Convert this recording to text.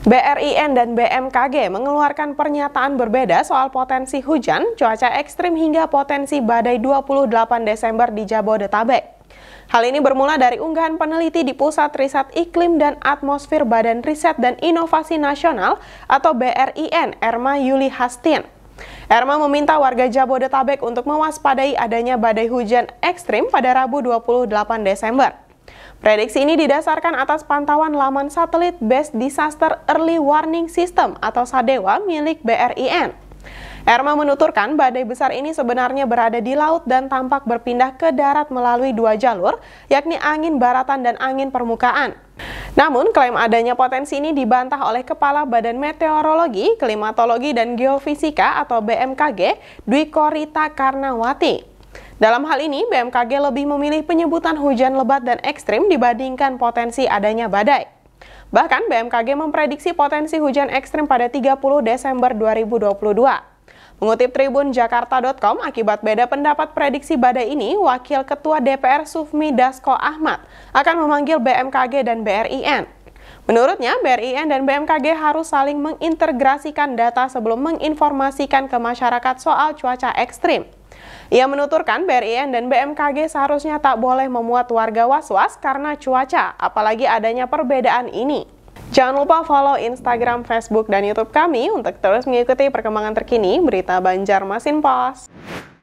BRIN dan BMKG mengeluarkan pernyataan berbeda soal potensi hujan, cuaca ekstrim hingga potensi badai 28 Desember di Jabodetabek. Hal ini bermula dari unggahan peneliti di Pusat Riset Iklim dan Atmosfer Badan Riset dan Inovasi Nasional atau BRIN, Erma Yuli Hastin. Erma meminta warga Jabodetabek untuk mewaspadai adanya badai hujan ekstrim pada Rabu 28 Desember. Prediksi ini didasarkan atas pantauan laman satelit Best Disaster Early Warning System atau SADEWA e milik BRIN. Erma menuturkan badai besar ini sebenarnya berada di laut dan tampak berpindah ke darat melalui dua jalur, yakni angin baratan dan angin permukaan. Namun, klaim adanya potensi ini dibantah oleh Kepala Badan Meteorologi, Klimatologi, dan Geofisika atau BMKG, Dwi Korita Karnawati. Dalam hal ini, BMKG lebih memilih penyebutan hujan lebat dan ekstrim dibandingkan potensi adanya badai. Bahkan BMKG memprediksi potensi hujan ekstrim pada 30 Desember 2022. Mengutip Tribun Jakarta.com, akibat beda pendapat prediksi badai ini, Wakil Ketua DPR Sufmi Dasko Ahmad akan memanggil BMKG dan BRIN. Menurutnya, BRIN dan BMKG harus saling mengintegrasikan data sebelum menginformasikan ke masyarakat soal cuaca ekstrim. Ia menuturkan BRIN dan BMKG seharusnya tak boleh memuat warga was-was karena cuaca, apalagi adanya perbedaan ini. Jangan lupa follow Instagram, Facebook, dan Youtube kami untuk terus mengikuti perkembangan terkini berita Banjarmasin Pos.